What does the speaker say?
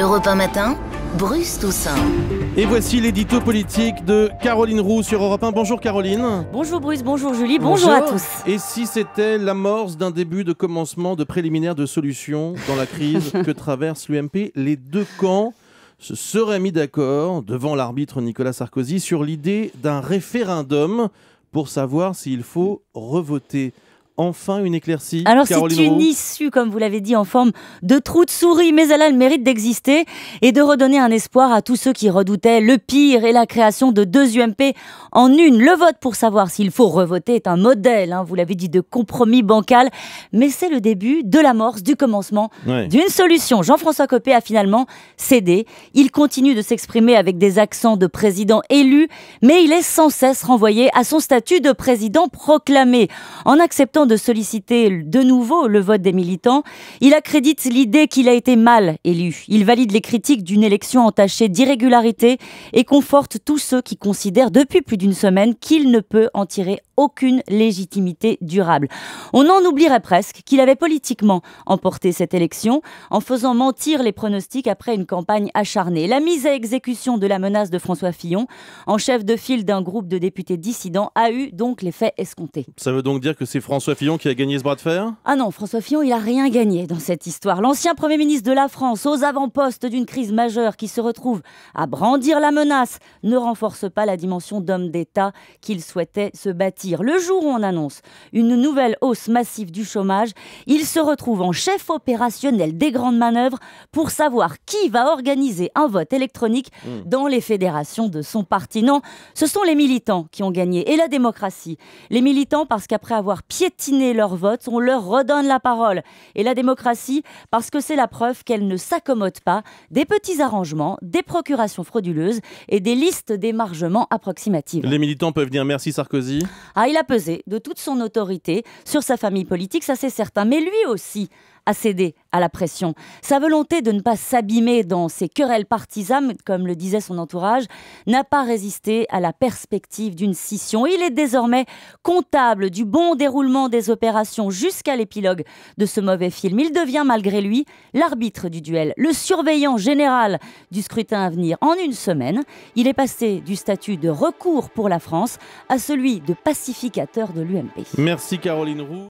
Europe matin, Bruce Toussaint. Et voici l'édito politique de Caroline Roux sur Europe 1. Bonjour Caroline. Bonjour Bruce, bonjour Julie, bonjour, à tous. Et si c'était l'amorce d'un début de commencement de préliminaire de solution dans la crise que traverse l'UMP, les deux camps se seraient mis d'accord devant l'arbitre Nicolas Sarkozy sur l'idée d'un référendum pour savoir s'il faut revoter enfin une éclaircie. Alors c'est une issue, comme vous l'avez dit, en forme de trou de souris, mais elle a le mérite d'exister et de redonner un espoir à tous ceux qui redoutaient le pire et la création de deux UMP en une. Le vote pour savoir s'il faut revoter est un modèle, hein, vous l'avez dit, de compromis bancal, mais c'est le début de l'amorce, du commencement d'une solution. Jean-François Copé a finalement cédé. Il continue de s'exprimer avec des accents de président élu, mais il est sans cesse renvoyé à son statut de président proclamé en acceptant de solliciter de nouveau le vote des militants, il accrédite l'idée qu'il a été mal élu. Il valide les critiques d'une élection entachée d'irrégularité et conforte tous ceux qui considèrent depuis plus d'une semaine qu'il ne peut en tirer aucune légitimité durable. On en oublierait presque qu'il avait politiquement emporté cette élection en faisant mentir les pronostics après une campagne acharnée. La mise à exécution de la menace de François Fillon, en chef de file d'un groupe de députés dissidents, a eu donc l'effet escompté. Ça veut donc dire que c'est François Fillon qui a gagné ce bras de fer Ah non, François Fillon, il a rien gagné dans cette histoire. L'ancien Premier ministre de la France, aux avant-postes d'une crise majeure qui se retrouve à brandir la menace, ne renforce pas la dimension d'homme d'État qu'il souhaitait se bâtir. Le jour où on annonce une nouvelle hausse massive du chômage, il se retrouve en chef opérationnel des grandes manœuvres pour savoir qui va organiser un vote électronique hmm. dans les fédérations de son parti. Non, ce sont les militants qui ont gagné et la démocratie. Les militants parce qu'après avoir piété leur vote, on leur redonne la parole. Et la démocratie, parce que c'est la preuve qu'elle ne s'accommode pas des petits arrangements, des procurations frauduleuses et des listes d'émargement approximatives. Les militants peuvent dire merci Sarkozy Ah, il a pesé de toute son autorité sur sa famille politique, ça c'est certain. Mais lui aussi à céder à la pression. Sa volonté de ne pas s'abîmer dans ses querelles partisanes, comme le disait son entourage, n'a pas résisté à la perspective d'une scission. Il est désormais comptable du bon déroulement des opérations jusqu'à l'épilogue de ce mauvais film. Il devient malgré lui l'arbitre du duel, le surveillant général du scrutin à venir. En une semaine, il est passé du statut de recours pour la France à celui de pacificateur de l'UMP. Merci Caroline Roux.